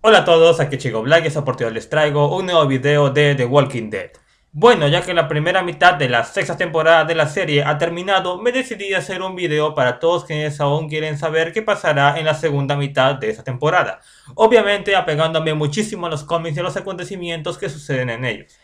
Hola a todos, aquí Chico Black y esta les traigo un nuevo video de The Walking Dead. Bueno, ya que la primera mitad de la sexta temporada de la serie ha terminado, me decidí hacer un video para todos quienes aún quieren saber qué pasará en la segunda mitad de esta temporada. Obviamente apegándome muchísimo a los cómics y a los acontecimientos que suceden en ellos.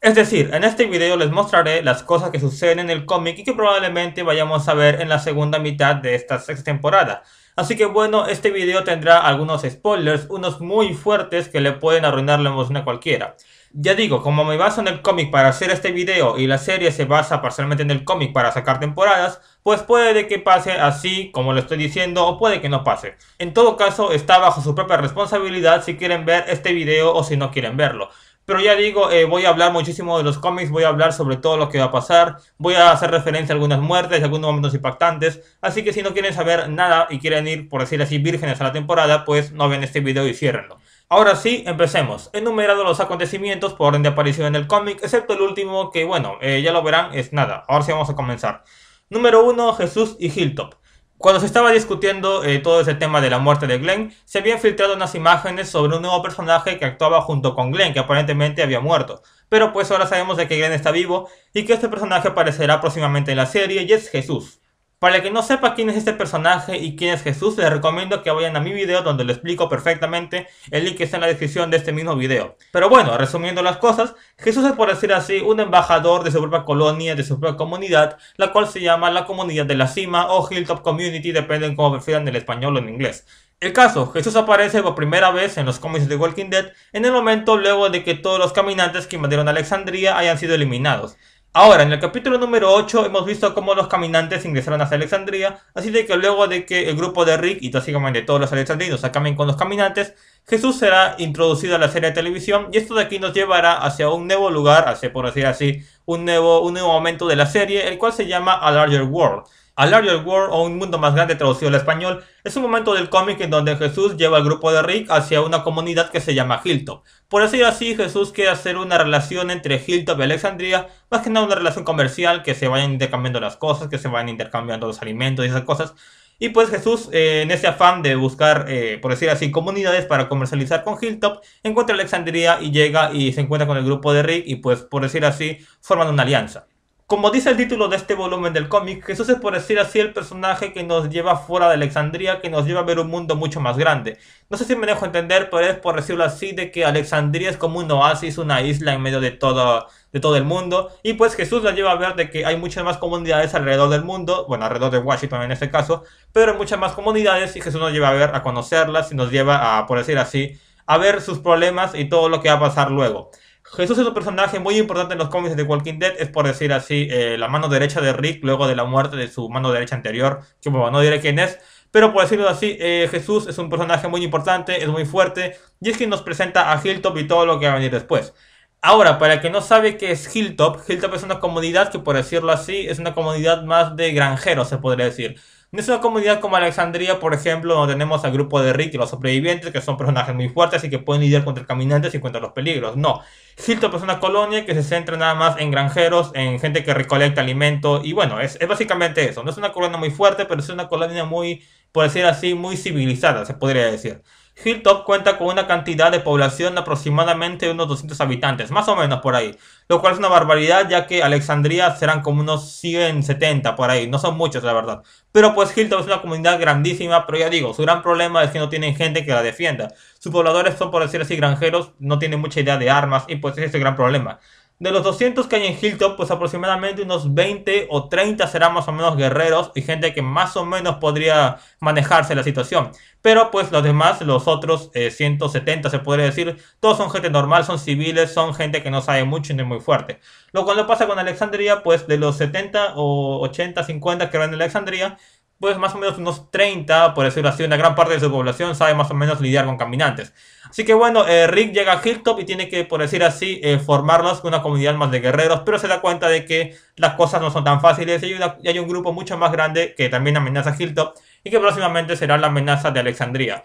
Es decir, en este video les mostraré las cosas que suceden en el cómic y que probablemente vayamos a ver en la segunda mitad de esta sexta temporada. Así que bueno, este video tendrá algunos spoilers, unos muy fuertes que le pueden arruinar la emoción a cualquiera. Ya digo, como me baso en el cómic para hacer este video y la serie se basa parcialmente en el cómic para sacar temporadas, pues puede que pase así como lo estoy diciendo o puede que no pase. En todo caso, está bajo su propia responsabilidad si quieren ver este video o si no quieren verlo. Pero ya digo, eh, voy a hablar muchísimo de los cómics, voy a hablar sobre todo lo que va a pasar, voy a hacer referencia a algunas muertes, a algunos momentos impactantes. Así que si no quieren saber nada y quieren ir, por decir así, vírgenes a la temporada, pues no vean este video y ciérrenlo. Ahora sí, empecemos. He enumerado los acontecimientos por orden de aparición en el cómic, excepto el último que, bueno, eh, ya lo verán, es nada. Ahora sí vamos a comenzar. Número 1, Jesús y Hilltop. Cuando se estaba discutiendo eh, todo ese tema de la muerte de Glenn, se habían filtrado unas imágenes sobre un nuevo personaje que actuaba junto con Glenn, que aparentemente había muerto. Pero pues ahora sabemos de que Glenn está vivo y que este personaje aparecerá próximamente en la serie y es Jesús. Para el que no sepa quién es este personaje y quién es Jesús, les recomiendo que vayan a mi video donde lo explico perfectamente. El link está en la descripción de este mismo video. Pero bueno, resumiendo las cosas, Jesús es por decir así un embajador de su propia colonia, de su propia comunidad, la cual se llama la comunidad de la cima o Hilltop Community, dependen cómo prefieran el español o en inglés. El caso, Jesús aparece por primera vez en los cómics de Walking Dead en el momento luego de que todos los caminantes que invadieron Alejandría hayan sido eliminados. Ahora, en el capítulo número 8 hemos visto cómo los caminantes ingresaron hacia Alexandría, así de que luego de que el grupo de Rick y básicamente todos los alexandrinos acaben con los caminantes, Jesús será introducido a la serie de televisión y esto de aquí nos llevará hacia un nuevo lugar, hacia por decir así, un nuevo, un nuevo momento de la serie, el cual se llama A Larger World. A Larger World o Un Mundo Más Grande traducido al español es un momento del cómic en donde Jesús lleva al grupo de Rick hacia una comunidad que se llama Hilltop. Por decir así, Jesús quiere hacer una relación entre Hilltop y Alexandria, más que nada una relación comercial, que se vayan intercambiando las cosas, que se vayan intercambiando los alimentos y esas cosas. Y pues Jesús, eh, en ese afán de buscar, eh, por decir así, comunidades para comercializar con Hilltop, encuentra Alexandria y llega y se encuentra con el grupo de Rick y pues, por decir así, forman una alianza. Como dice el título de este volumen del cómic, Jesús es por decir así el personaje que nos lleva fuera de Alexandría, que nos lleva a ver un mundo mucho más grande. No sé si me dejo entender, pero es por decirlo así de que Alexandría es como un oasis, una isla en medio de todo, de todo el mundo. Y pues Jesús nos lleva a ver de que hay muchas más comunidades alrededor del mundo, bueno, alrededor de Washington en este caso, pero hay muchas más comunidades y Jesús nos lleva a ver, a conocerlas y nos lleva a, por decir así, a ver sus problemas y todo lo que va a pasar luego. Jesús es un personaje muy importante en los cómics de Walking Dead, es por decir así, eh, la mano derecha de Rick luego de la muerte de su mano derecha anterior, que no diré quién es, pero por decirlo así, eh, Jesús es un personaje muy importante, es muy fuerte, y es quien nos presenta a Hilltop y todo lo que va a venir después. Ahora, para el que no sabe qué es Hilltop, Hilltop es una comunidad que por decirlo así, es una comunidad más de granjeros, se podría decir. No es una comunidad como Alexandria, por ejemplo, donde tenemos al grupo de Rick y los sobrevivientes, que son personajes muy fuertes y que pueden lidiar contra caminantes y contra los peligros. No. Hilton es una colonia que se centra nada más en granjeros, en gente que recolecta alimento. Y bueno, es, es básicamente eso. No es una colonia muy fuerte, pero es una colonia muy, por decir así, muy civilizada, se podría decir. Hilltop cuenta con una cantidad de población de aproximadamente unos 200 habitantes, más o menos por ahí, lo cual es una barbaridad ya que Alexandria serán como unos 170 por ahí, no son muchos la verdad. Pero pues Hilltop es una comunidad grandísima, pero ya digo, su gran problema es que no tienen gente que la defienda. Sus pobladores son por decir así granjeros, no tienen mucha idea de armas y pues ese es el gran problema. De los 200 que hay en Hilton, pues aproximadamente unos 20 o 30 serán más o menos guerreros y gente que más o menos podría manejarse la situación. Pero pues los demás, los otros 170 eh, se podría decir, todos son gente normal, son civiles, son gente que no sabe mucho y es muy fuerte. Lo cual no pasa con Alexandria, pues de los 70 o 80, 50 que van en Alexandria, pues más o menos unos 30, por decirlo así, una gran parte de su población sabe más o menos lidiar con caminantes. Así que bueno, eh, Rick llega a Hilltop y tiene que, por decir así, eh, formarlos con una comunidad más de guerreros, pero se da cuenta de que las cosas no son tan fáciles y hay, un grupo mucho más grande que también amenaza a Hilltop y que próximamente será la amenaza de Alexandria.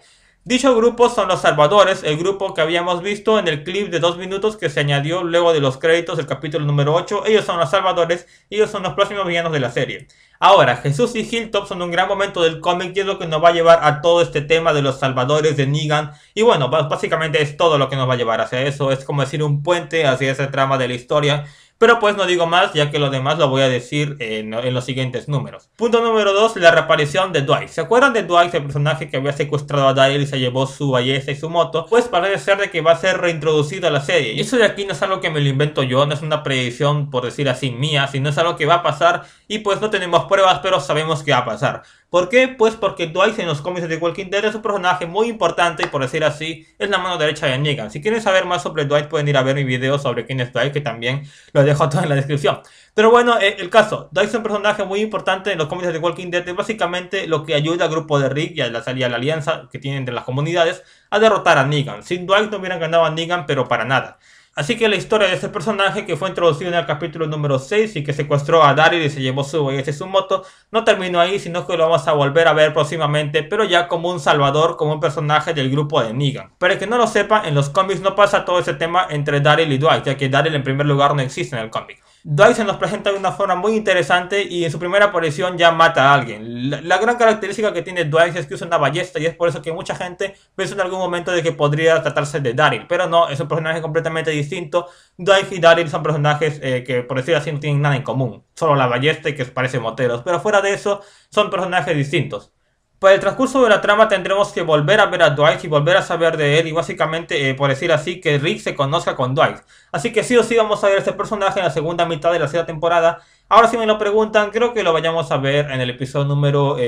Dicho grupo son Los Salvadores, el grupo que habíamos visto en el clip de dos minutos que se añadió luego de los créditos del capítulo número 8. Ellos son Los Salvadores, ellos son los próximos villanos de la serie. Ahora, Jesús y Hilltop son un gran momento del cómic y es lo que nos va a llevar a todo este tema de Los Salvadores, de Negan. Y bueno, básicamente es todo lo que nos va a llevar hacia eso. Es como decir un puente hacia esa trama de la historia pero pues no digo más, ya que lo demás lo voy a decir en, los siguientes números. Punto número 2, la reaparición de Dwight. ¿Se acuerdan de Dwight, el personaje que había secuestrado a Daryl y se llevó su ballesta y su moto? Pues parece ser de que va a ser reintroducido a la serie. Y eso de aquí no es algo que me lo invento yo, no es una predicción, por decir así, mía, sino es algo que va a pasar y pues no tenemos pruebas, pero sabemos que va a pasar. ¿Por qué? Pues porque Dwight en los cómics de Walking Dead es un personaje muy importante y por decir así, es la mano derecha de Negan. Si quieren saber más sobre Dwight pueden ir a ver mi video sobre quién es Dwight que también lo dejo todo en la descripción. Pero bueno, eh, el caso, Dwight es un personaje muy importante en los cómics de Walking Dead, es básicamente lo que ayuda al grupo de Rick y a la, salida de la alianza que tienen entre las comunidades a derrotar a Negan. Sin Dwight no hubieran ganado a Negan, pero para nada. Así que la historia de ese personaje que fue introducido en el capítulo número 6 y que secuestró a Daryl y se llevó su ese y su moto, no terminó ahí, sino que lo vamos a volver a ver próximamente, pero ya como un salvador, como un personaje del grupo de Negan. Para el que no lo sepa, en los cómics no pasa todo ese tema entre Daryl y Dwight, ya que Daryl en primer lugar no existe en el cómic. Dwight se nos presenta de una forma muy interesante y en su primera aparición ya mata a alguien. La, gran característica que tiene Dwight es que usa una ballesta y es por eso que mucha gente pensó en algún momento de que podría tratarse de Daryl, pero no, es un personaje completamente distinto. Dwight y Daryl son personajes eh, que por decir así no tienen nada en común, solo la ballesta y que parecen moteros, pero fuera de eso son personajes distintos. Para el transcurso de la trama tendremos que volver a ver a Dwight y volver a saber de él y básicamente, eh, por decir así, que Rick se conozca con Dwight. Así que sí o sí vamos a ver este personaje en la segunda mitad de la segunda temporada. Ahora si me lo preguntan, creo que lo vayamos a ver en el episodio número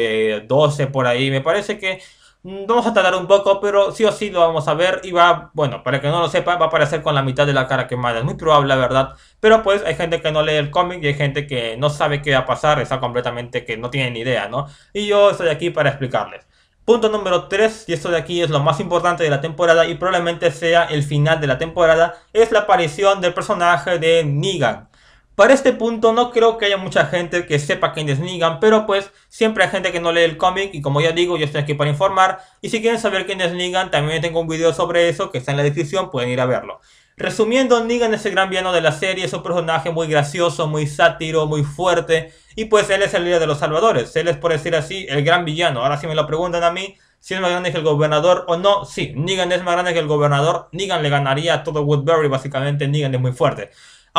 12 eh, por ahí. Me parece que Mm, vamos a tardar un poco, pero sí o sí lo vamos a ver y va, bueno, para que no lo sepa, va a aparecer con la mitad de la cara quemada. Es muy probable, la verdad. Pero pues hay gente que no lee el cómic y hay gente que no sabe qué va a pasar, está completamente que no tiene ni idea, ¿no? Y yo estoy aquí para explicarles. Punto número 3, y esto de aquí es lo más importante de la temporada y probablemente sea el final de la temporada, es la aparición del personaje de Negan. Para este punto no creo que haya mucha gente que sepa quién es Negan, pero pues siempre hay gente que no lee el cómic y como ya digo, yo estoy aquí para informar. Y si quieren saber quién es Negan, también tengo un video sobre eso que está en la descripción, pueden ir a verlo. Resumiendo, Negan es el gran villano de la serie, es un personaje muy gracioso, muy sátiro, muy fuerte. Y pues él es el líder de los salvadores, él es por decir así, el gran villano. Ahora si me lo preguntan a mí, si es más grande que el gobernador o no, sí, Negan es más grande que el gobernador, Negan le ganaría a todo Woodbury, básicamente Negan es muy fuerte.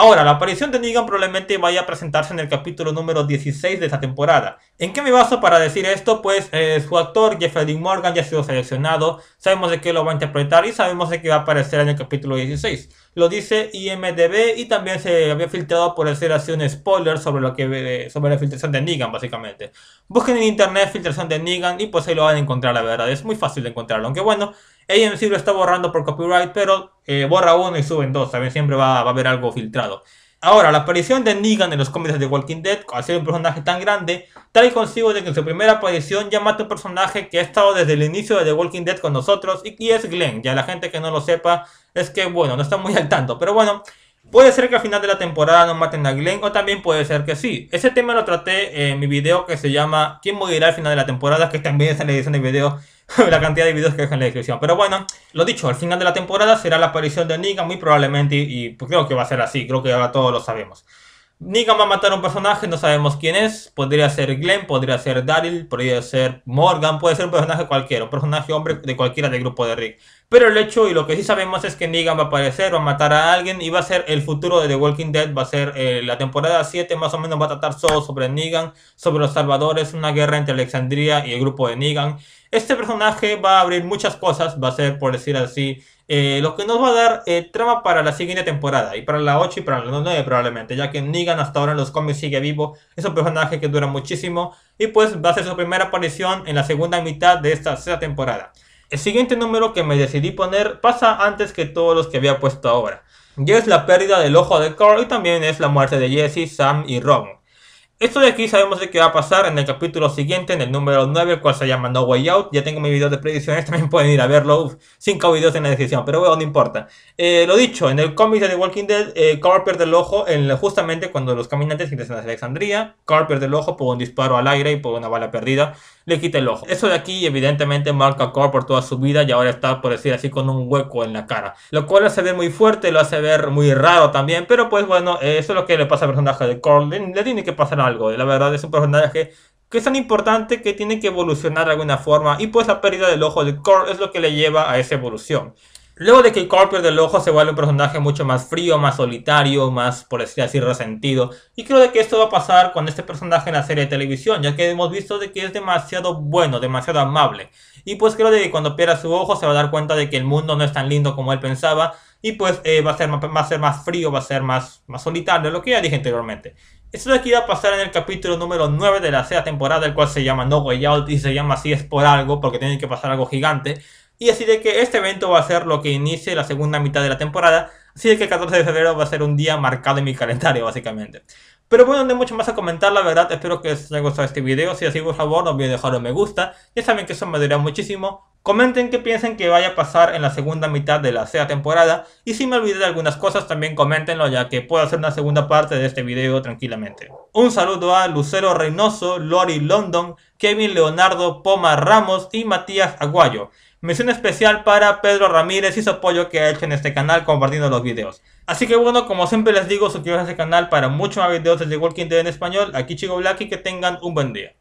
Ahora, la aparición de Negan probablemente vaya a presentarse en el capítulo número 16 de esta temporada. ¿En qué me baso para decir esto? Pues eh, su actor Jeffrey Morgan ya ha sido seleccionado, sabemos de qué lo va a interpretar y sabemos de qué va a aparecer en el capítulo 16. Lo dice IMDB y también se había filtrado por hacer así un spoiler sobre, lo que, eh, sobre la filtración de Negan, básicamente. Busquen en internet filtración de Negan y pues ahí lo van a encontrar, la verdad. Es muy fácil de encontrarlo, aunque bueno... AMC lo está borrando por copyright, pero eh, borra uno y suben dos. ¿saben? siempre va, a haber algo filtrado. Ahora, la aparición de Negan en los cómics de The Walking Dead, al ser un personaje tan grande, trae consigo de que en su primera aparición ya mata un personaje que ha estado desde el inicio de The Walking Dead con nosotros y, y es Glenn. Ya la gente que no lo sepa es que, bueno, no está muy al tanto, pero bueno, Puede ser que al final de la temporada no maten a Glenn o también puede ser que sí. Ese tema lo traté en mi video que se llama ¿Quién morirá al final de la temporada? Que también está en la edición de video, la cantidad de videos que dejo en la descripción. Pero bueno, lo dicho, al final de la temporada será la aparición de Nika muy probablemente y, pues creo que va a ser así, creo que ahora todos lo sabemos. Negan va a matar un personaje, no sabemos quién es. Podría ser Glenn, podría ser Daryl, podría ser Morgan, puede ser un personaje cualquiera, un personaje hombre de cualquiera del grupo de Rick. Pero el hecho y lo que sí sabemos es que Negan va a aparecer, va a matar a alguien y va a ser el futuro de The Walking Dead. Va a ser eh, la temporada 7, más o menos va a tratar solo sobre Negan, sobre los salvadores, una guerra entre Alexandria y el grupo de Negan. Este personaje va a abrir muchas cosas, va a ser, por decir así, eh, lo que nos va a dar eh, trama para la siguiente temporada, y para la 8 y para la 9 probablemente, ya que Negan hasta ahora en los cómics sigue vivo, es un personaje que dura muchísimo, y pues va a ser su primera aparición en la segunda mitad de esta sexta temporada. El siguiente número que me decidí poner pasa antes que todos los que había puesto ahora, y es la pérdida del ojo de Carl y también es la muerte de Jesse, Sam y Ron. Esto de aquí sabemos de qué va a pasar en el capítulo siguiente, en el número 9, el cual se llama No Way Out. Ya tengo mi video de predicciones, también pueden ir a verlo. Uf, cinco videos en la descripción, pero bueno, no importa. Eh, lo dicho, en el cómic de The Walking Dead, eh, Carl pierde el ojo en, justamente cuando los caminantes ingresan a Alexandria. Carl pierde el ojo por un disparo al aire y por una bala perdida. Le quita el ojo. Eso de aquí, evidentemente, marca a Carl por toda su vida y ahora está, por decir así, con un hueco en la cara. Lo cual lo hace ver muy fuerte, lo hace ver muy raro también, pero pues bueno, eh, eso es lo que le pasa al personaje de Carl. Le, le tiene que pasar a algo. La verdad es un personaje que es tan importante que tiene que evolucionar de alguna forma y pues la pérdida del ojo de Core es lo que le lleva a esa evolución. Luego de que Core pierde el ojo se vuelve un personaje mucho más frío, más solitario, más por decir así resentido y creo de que esto va a pasar con este personaje en la serie de televisión ya que hemos visto de que es demasiado bueno, demasiado amable y pues creo de que cuando pierda su ojo se va a dar cuenta de que el mundo no es tan lindo como él pensaba y pues eh, va, a ser, va a ser más frío, va a ser más, más solitario, lo que ya dije anteriormente. Esto de aquí que a pasar en el capítulo número 9 de la sexta temporada, el cual se llama No Way Out y se llama así es por algo, porque tiene que pasar algo gigante. Y así de que este evento va a ser lo que inicie la segunda mitad de la temporada, así de que el 14 de febrero va a ser un día marcado en mi calendario, básicamente. Pero bueno, no hay mucho más a comentar, la verdad, espero que les haya gustado este video, si así por favor no olviden dejar un me gusta, ya saben que eso me ayudará muchísimo, Comenten qué piensan que vaya a pasar en la segunda mitad de la sea temporada y si me olvidé de algunas cosas también coméntenlo ya que puedo hacer una segunda parte de este video tranquilamente. Un saludo a Lucero Reynoso, Lori London, Kevin Leonardo Poma Ramos y Matías Aguayo. Mención especial para Pedro Ramírez y su apoyo que ha hecho en este canal compartiendo los videos. Así que bueno, como siempre les digo, suscríbanse a este canal para muchos más videos de The Walking Dead en español. Aquí Chico Black y que tengan un buen día.